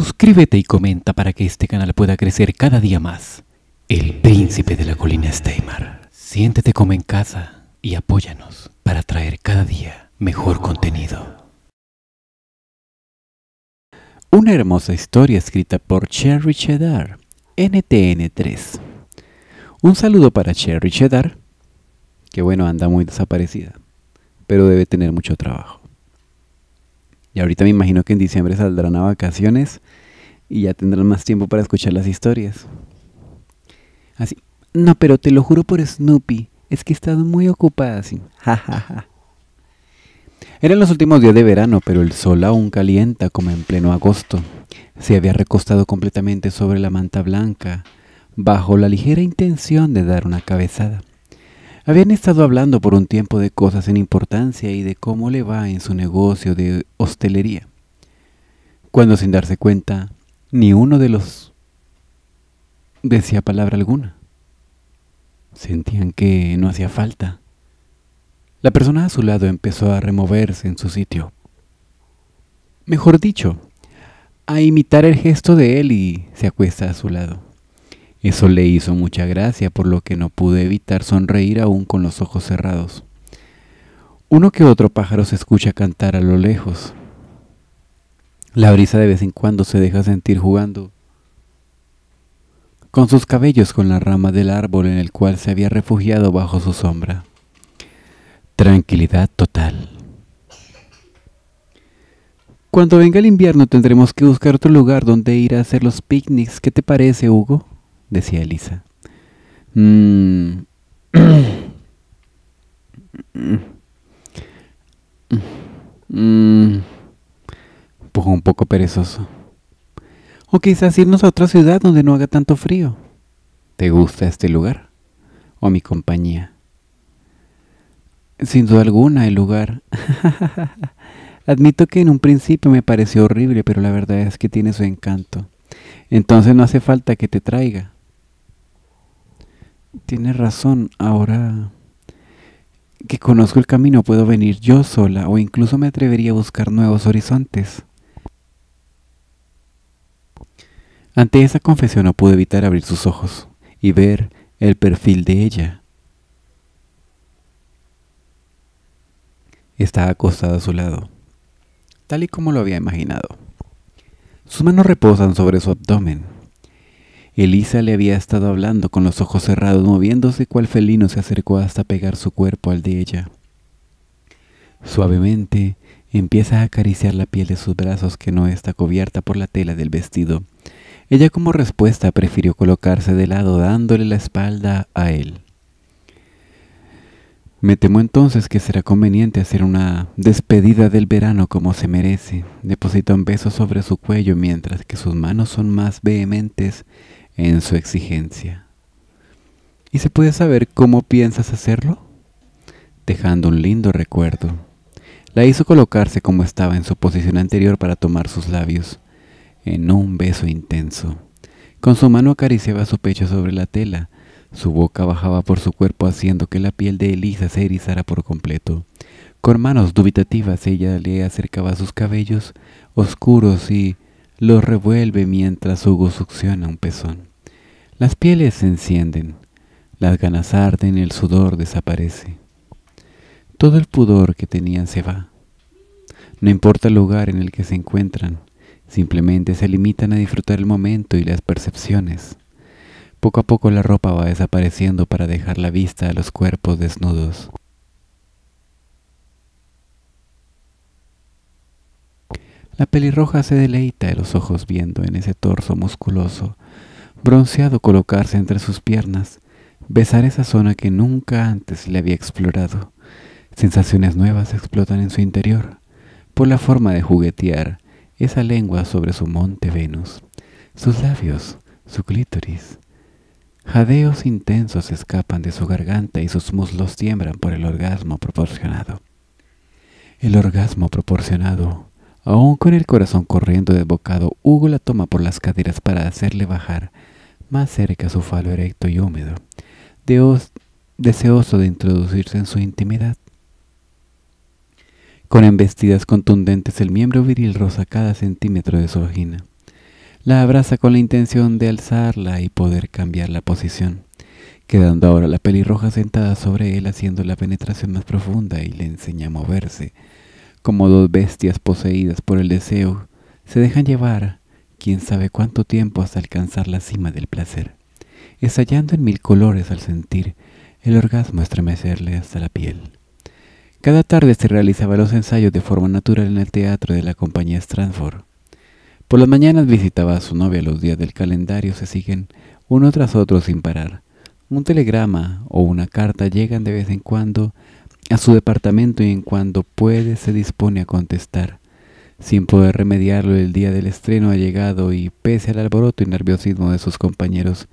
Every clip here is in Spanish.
Suscríbete y comenta para que este canal pueda crecer cada día más. El príncipe de la colina Steymar. Siéntete como en casa y apóyanos para traer cada día mejor contenido. Una hermosa historia escrita por Cherry Cheddar, NTN3. Un saludo para Cherry Cheddar, que bueno, anda muy desaparecida, pero debe tener mucho trabajo. Y ahorita me imagino que en diciembre saldrán a vacaciones y ya tendrán más tiempo para escuchar las historias. Así. No, pero te lo juro por Snoopy. Es que he estado muy ocupada así. Ja, ja, ja. Eran los últimos días de verano, pero el sol aún calienta como en pleno agosto. Se había recostado completamente sobre la manta blanca, bajo la ligera intención de dar una cabezada. Habían estado hablando por un tiempo de cosas en importancia y de cómo le va en su negocio de hostelería, cuando sin darse cuenta, ni uno de los decía palabra alguna. Sentían que no hacía falta. La persona a su lado empezó a removerse en su sitio. Mejor dicho, a imitar el gesto de él y se acuesta a su lado. Eso le hizo mucha gracia, por lo que no pude evitar sonreír aún con los ojos cerrados. Uno que otro pájaro se escucha cantar a lo lejos. La brisa de vez en cuando se deja sentir jugando con sus cabellos con la rama del árbol en el cual se había refugiado bajo su sombra. Tranquilidad total. Cuando venga el invierno tendremos que buscar otro lugar donde ir a hacer los picnics. ¿Qué te parece, Hugo? decía Elisa. Mmm. Mmm. un poco perezoso. O quizás irnos a otra ciudad donde no haga tanto frío. ¿Te gusta este lugar? ¿O mi compañía? Sin duda alguna, el lugar. Admito que en un principio me pareció horrible, pero la verdad es que tiene su encanto. Entonces no hace falta que te traiga. Tienes razón, ahora que conozco el camino puedo venir yo sola o incluso me atrevería a buscar nuevos horizontes. Ante esa confesión no pude evitar abrir sus ojos y ver el perfil de ella. Estaba acostada a su lado, tal y como lo había imaginado. Sus manos reposan sobre su abdomen Elisa le había estado hablando con los ojos cerrados, moviéndose cual felino se acercó hasta pegar su cuerpo al de ella. Suavemente empieza a acariciar la piel de sus brazos que no está cubierta por la tela del vestido. Ella como respuesta prefirió colocarse de lado dándole la espalda a él. Me temo entonces que será conveniente hacer una despedida del verano como se merece. Deposita un beso sobre su cuello mientras que sus manos son más vehementes en su exigencia. ¿Y se puede saber cómo piensas hacerlo? Dejando un lindo recuerdo. La hizo colocarse como estaba en su posición anterior para tomar sus labios, en un beso intenso. Con su mano acariciaba su pecho sobre la tela, su boca bajaba por su cuerpo haciendo que la piel de Elisa se erizara por completo. Con manos dubitativas ella le acercaba sus cabellos oscuros y los revuelve mientras Hugo succiona un pezón. Las pieles se encienden, las ganas arden, el sudor desaparece. Todo el pudor que tenían se va. No importa el lugar en el que se encuentran, simplemente se limitan a disfrutar el momento y las percepciones. Poco a poco la ropa va desapareciendo para dejar la vista a los cuerpos desnudos. La pelirroja se deleita de los ojos viendo en ese torso musculoso bronceado colocarse entre sus piernas, besar esa zona que nunca antes le había explorado. Sensaciones nuevas explotan en su interior, por la forma de juguetear esa lengua sobre su monte Venus, sus labios, su clítoris. Jadeos intensos escapan de su garganta y sus muslos tiemblan por el orgasmo proporcionado. El orgasmo proporcionado Aún con el corazón corriendo de bocado, Hugo la toma por las caderas para hacerle bajar más cerca su falo erecto y húmedo, deseoso de introducirse en su intimidad. Con embestidas contundentes el miembro viril rosa cada centímetro de su vagina. La abraza con la intención de alzarla y poder cambiar la posición, quedando ahora la pelirroja sentada sobre él haciendo la penetración más profunda y le enseña a moverse, como dos bestias poseídas por el deseo, se dejan llevar quién sabe cuánto tiempo hasta alcanzar la cima del placer, estallando en mil colores al sentir el orgasmo estremecerle hasta la piel. Cada tarde se realizaban los ensayos de forma natural en el teatro de la compañía Stranford. Por las mañanas visitaba a su novia los días del calendario se siguen uno tras otro sin parar. Un telegrama o una carta llegan de vez en cuando a su departamento y en cuando puede se dispone a contestar sin poder remediarlo, el día del estreno ha llegado y, pese al alboroto y nerviosismo de sus compañeros,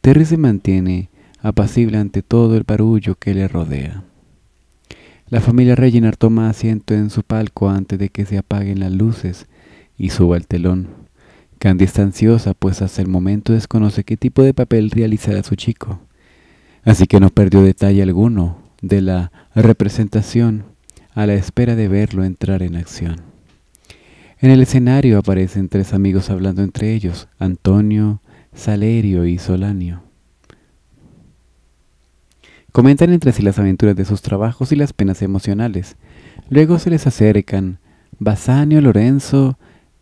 Terry se mantiene apacible ante todo el barullo que le rodea. La familia Reginald toma asiento en su palco antes de que se apaguen las luces y suba el telón. Candy está ansiosa, pues hasta el momento desconoce qué tipo de papel realizará su chico. Así que no perdió detalle alguno de la representación a la espera de verlo entrar en acción. En el escenario aparecen tres amigos hablando entre ellos, Antonio, Salerio y Solanio. Comentan entre sí las aventuras de sus trabajos y las penas emocionales. Luego se les acercan Basanio, Lorenzo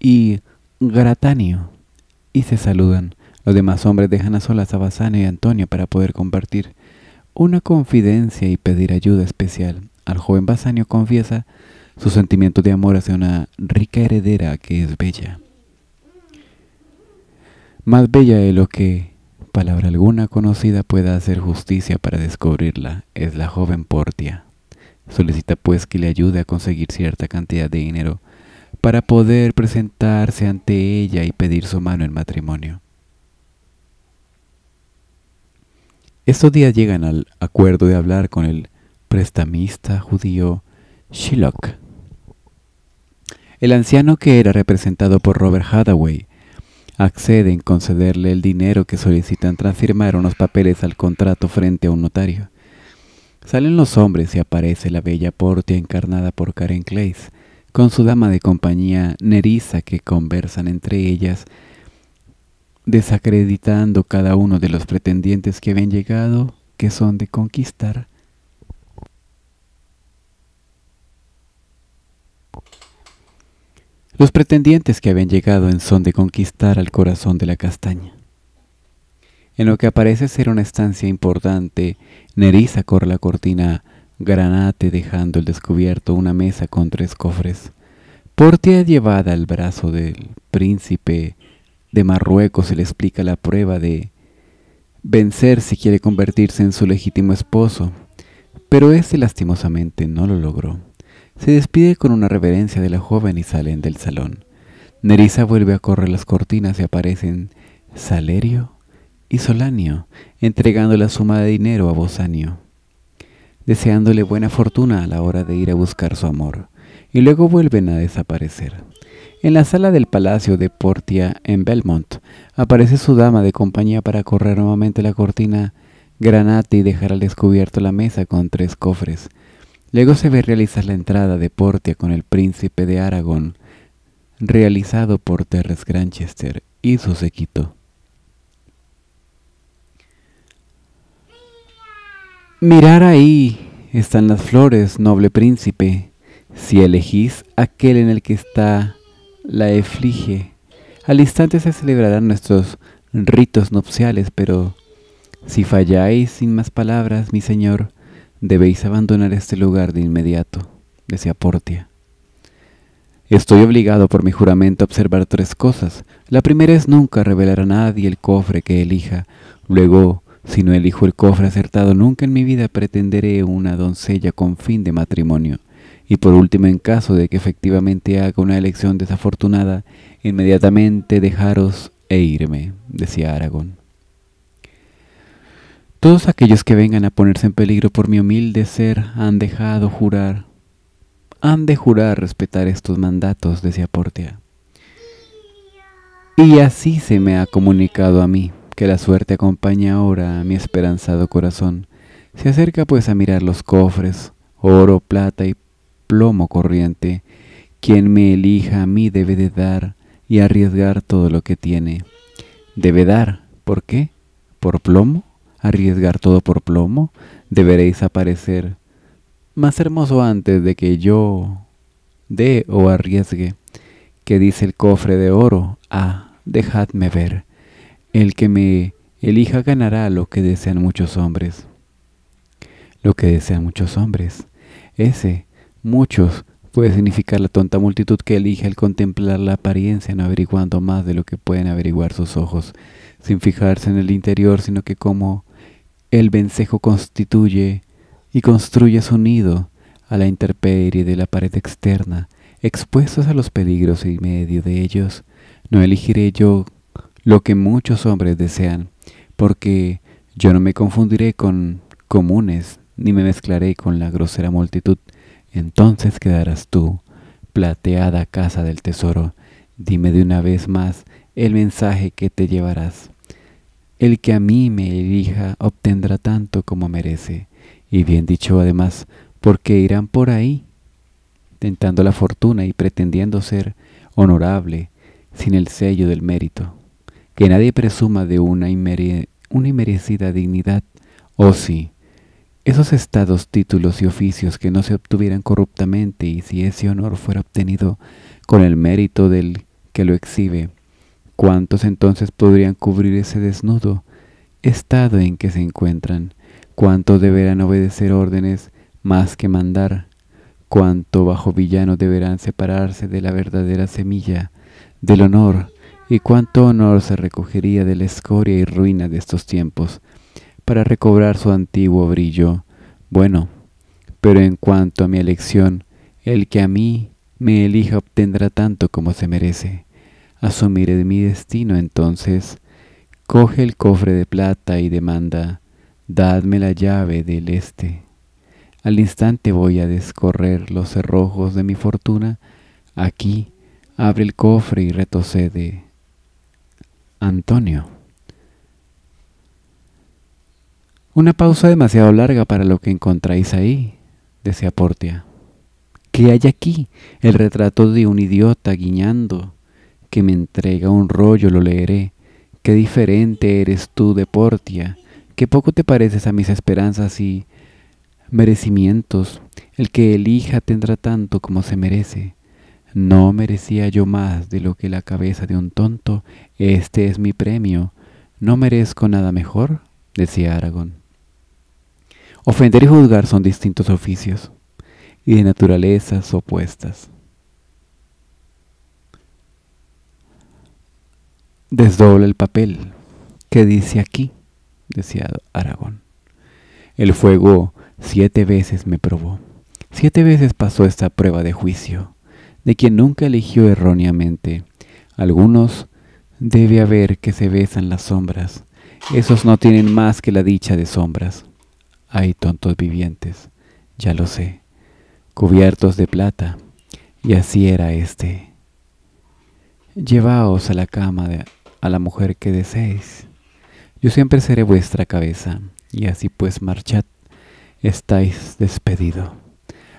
y Gratanio y se saludan. Los demás hombres dejan a solas a Basanio y Antonio para poder compartir una confidencia y pedir ayuda especial. Al joven Basanio confiesa su sentimiento de amor hacia una rica heredera que es bella. Más bella de lo que palabra alguna conocida pueda hacer justicia para descubrirla es la joven Portia. Solicita pues que le ayude a conseguir cierta cantidad de dinero para poder presentarse ante ella y pedir su mano en matrimonio. Estos días llegan al acuerdo de hablar con el prestamista judío Shylock. El anciano que era representado por Robert Hathaway accede en concederle el dinero que solicitan tras firmar unos papeles al contrato frente a un notario. Salen los hombres y aparece la bella Portia encarnada por Karen Clays, con su dama de compañía Nerissa que conversan entre ellas, desacreditando cada uno de los pretendientes que habían llegado que son de conquistar los pretendientes que habían llegado en son de conquistar al corazón de la castaña. En lo que aparece ser una estancia importante, Nerissa corre la cortina granate dejando al descubierto una mesa con tres cofres. Portia llevada al brazo del príncipe de Marruecos se le explica la prueba de vencer si quiere convertirse en su legítimo esposo, pero este lastimosamente no lo logró. Se despide con una reverencia de la joven y salen del salón. Nerissa vuelve a correr las cortinas y aparecen Salerio y Solanio, entregando la suma de dinero a Bosanio, deseándole buena fortuna a la hora de ir a buscar su amor, y luego vuelven a desaparecer. En la sala del palacio de Portia en Belmont, aparece su dama de compañía para correr nuevamente la cortina granate y dejar al descubierto la mesa con tres cofres, Luego se ve realizar la entrada de Portia con el príncipe de Aragón, realizado por Terres Granchester y su sequito. Mirar ahí están las flores, noble príncipe, si elegís aquel en el que está la eflige. Al instante se celebrarán nuestros ritos nupciales, pero si falláis sin más palabras, mi señor, Debéis abandonar este lugar de inmediato, decía Portia. Estoy obligado por mi juramento a observar tres cosas. La primera es nunca revelar a nadie el cofre que elija. Luego, si no elijo el cofre acertado, nunca en mi vida pretenderé una doncella con fin de matrimonio. Y por último, en caso de que efectivamente haga una elección desafortunada, inmediatamente dejaros e irme, decía Aragón. Todos aquellos que vengan a ponerse en peligro por mi humilde ser han dejado jurar, han de jurar respetar estos mandatos, decía Portia. Y así se me ha comunicado a mí, que la suerte acompaña ahora a mi esperanzado corazón. Se acerca pues a mirar los cofres, oro, plata y plomo corriente. Quien me elija a mí debe de dar y arriesgar todo lo que tiene. Debe dar, ¿por qué? ¿Por plomo? arriesgar todo por plomo, deberéis aparecer más hermoso antes de que yo dé o arriesgue, que dice el cofre de oro, ah, dejadme ver, el que me elija ganará lo que desean muchos hombres. Lo que desean muchos hombres. Ese, muchos, puede significar la tonta multitud que elige el contemplar la apariencia, no averiguando más de lo que pueden averiguar sus ojos, sin fijarse en el interior, sino que como el vencejo constituye y construye su nido a la intemperie de la pared externa, expuestos a los peligros y medio de ellos. No elegiré yo lo que muchos hombres desean, porque yo no me confundiré con comunes, ni me mezclaré con la grosera multitud. Entonces quedarás tú, plateada casa del tesoro. Dime de una vez más el mensaje que te llevarás. El que a mí me elija obtendrá tanto como merece. Y bien dicho además, porque irán por ahí, tentando la fortuna y pretendiendo ser honorable, sin el sello del mérito. Que nadie presuma de una, inmerecida dignidad. o oh, sí, esos estados, títulos y oficios que no se obtuvieran corruptamente y si ese honor fuera obtenido con el mérito del que lo exhibe, ¿Cuántos entonces podrían cubrir ese desnudo estado en que se encuentran? ¿Cuántos deberán obedecer órdenes más que mandar? ¿Cuánto bajo villano deberán separarse de la verdadera semilla, del honor? ¿Y cuánto honor se recogería de la escoria y ruina de estos tiempos para recobrar su antiguo brillo? Bueno, pero en cuanto a mi elección, el que a mí me elija obtendrá tanto como se merece. Asumiré de mi destino entonces. Coge el cofre de plata y demanda, dadme la llave del este. Al instante voy a descorrer los cerrojos de mi fortuna. Aquí, abre el cofre y retrocede. Antonio. Una pausa demasiado larga para lo que encontráis ahí, decía Portia. ¿Qué hay aquí? El retrato de un idiota guiñando que me entrega un rollo lo leeré. Qué diferente eres tú, de Portia, qué poco te pareces a mis esperanzas y merecimientos. El que elija tendrá tanto como se merece. No merecía yo más de lo que la cabeza de un tonto. Este es mi premio. No merezco nada mejor, decía Aragón. Ofender y juzgar son distintos oficios y de naturalezas opuestas. Desdobla el papel. ¿Qué dice aquí? decía Aragón. El fuego siete veces me probó. Siete veces pasó esta prueba de juicio, de quien nunca eligió erróneamente. Algunos debe haber que se besan las sombras. Esos no tienen más que la dicha de sombras. Hay tontos vivientes, ya lo sé, cubiertos de plata. Y así era este. Llevaos a la cama de a la mujer que deseéis. Yo siempre seré vuestra cabeza, y así pues marchad, estáis despedido.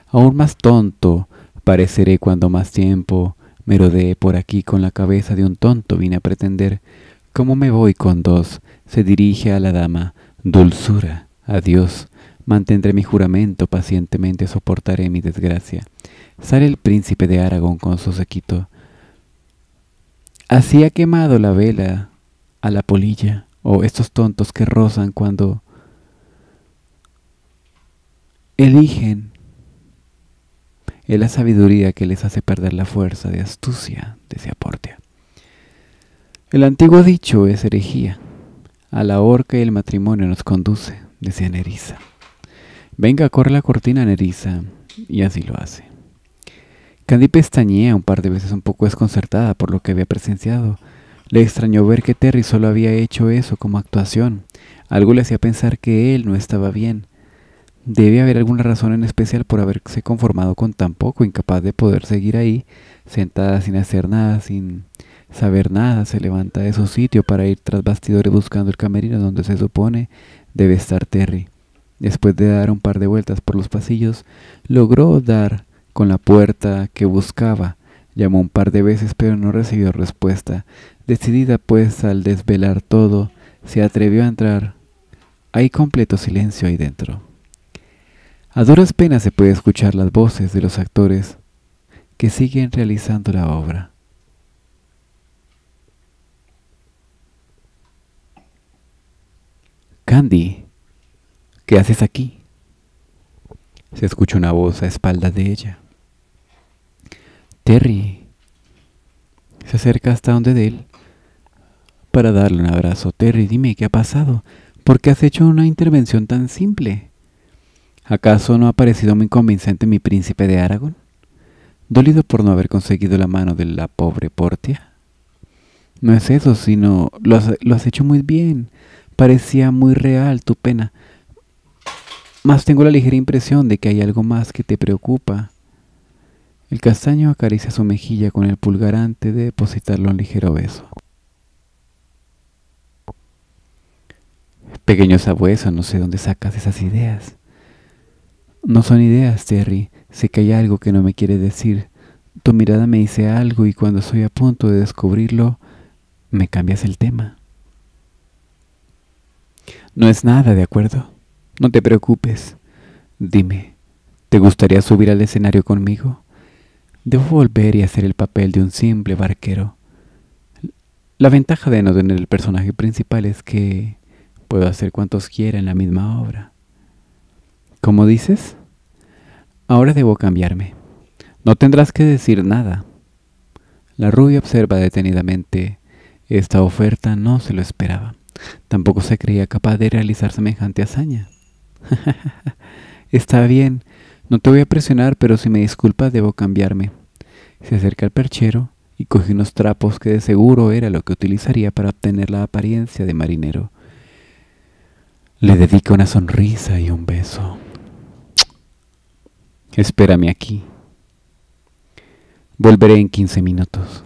Aún más tonto pareceré cuando más tiempo rodeé por aquí con la cabeza de un tonto vine a pretender. ¿Cómo me voy con dos? Se dirige a la dama. Dulzura, adiós. Mantendré mi juramento, pacientemente soportaré mi desgracia. Sale el príncipe de Aragón con su sequito. Así ha quemado la vela a la polilla o estos tontos que rozan cuando eligen es la sabiduría que les hace perder la fuerza de astucia, decía Portia. El antiguo dicho es herejía. A la horca y el matrimonio nos conduce, decía Nerissa. Venga, corre la cortina, Nerissa, y así lo hace. Candy pestañea un par de veces un poco desconcertada por lo que había presenciado. Le extrañó ver que Terry solo había hecho eso como actuación. Algo le hacía pensar que él no estaba bien. Debe haber alguna razón en especial por haberse conformado con tan poco, incapaz de poder seguir ahí, sentada sin hacer nada, sin saber nada, se levanta de su sitio para ir tras bastidores buscando el camerino donde se supone debe estar Terry. Después de dar un par de vueltas por los pasillos, logró dar con la puerta que buscaba. Llamó un par de veces pero no recibió respuesta. Decidida pues al desvelar todo, se atrevió a entrar. Hay completo silencio ahí dentro. A duras penas se puede escuchar las voces de los actores que siguen realizando la obra. Candy, ¿qué haces aquí? Se escucha una voz a espaldas de ella. Terry. Se acerca hasta donde de él para darle un abrazo. Terry, dime, ¿qué ha pasado? ¿Por qué has hecho una intervención tan simple? ¿Acaso no ha parecido muy convincente mi príncipe de Aragón? ¿Dolido por no haber conseguido la mano de la pobre Portia? No es eso, sino lo has, hecho muy bien. Parecía muy real tu pena. Mas tengo la ligera impresión de que hay algo más que te preocupa. El castaño acaricia su mejilla con el pulgar antes de depositarle un ligero beso. Pequeño sabueso, no sé dónde sacas esas ideas. No son ideas, Terry. Sé que hay algo que no me quiere decir. Tu mirada me dice algo y cuando estoy a punto de descubrirlo, me cambias el tema. No es nada, ¿de acuerdo? No te preocupes. Dime, ¿te gustaría subir al escenario conmigo? debo volver y hacer el papel de un simple barquero. La ventaja de no tener el personaje principal es que puedo hacer cuantos quiera en la misma obra. ¿Cómo dices? Ahora debo cambiarme. No tendrás que decir nada. La rubia observa detenidamente. Esta oferta no se lo esperaba. Tampoco se creía capaz de realizar semejante hazaña. Está bien, no te voy a presionar, pero si me disculpas debo cambiarme. Se acerca al perchero y coge unos trapos que de seguro era lo que utilizaría para obtener la apariencia de marinero. Le dedica una sonrisa y un beso. Espérame aquí. Volveré en 15 minutos.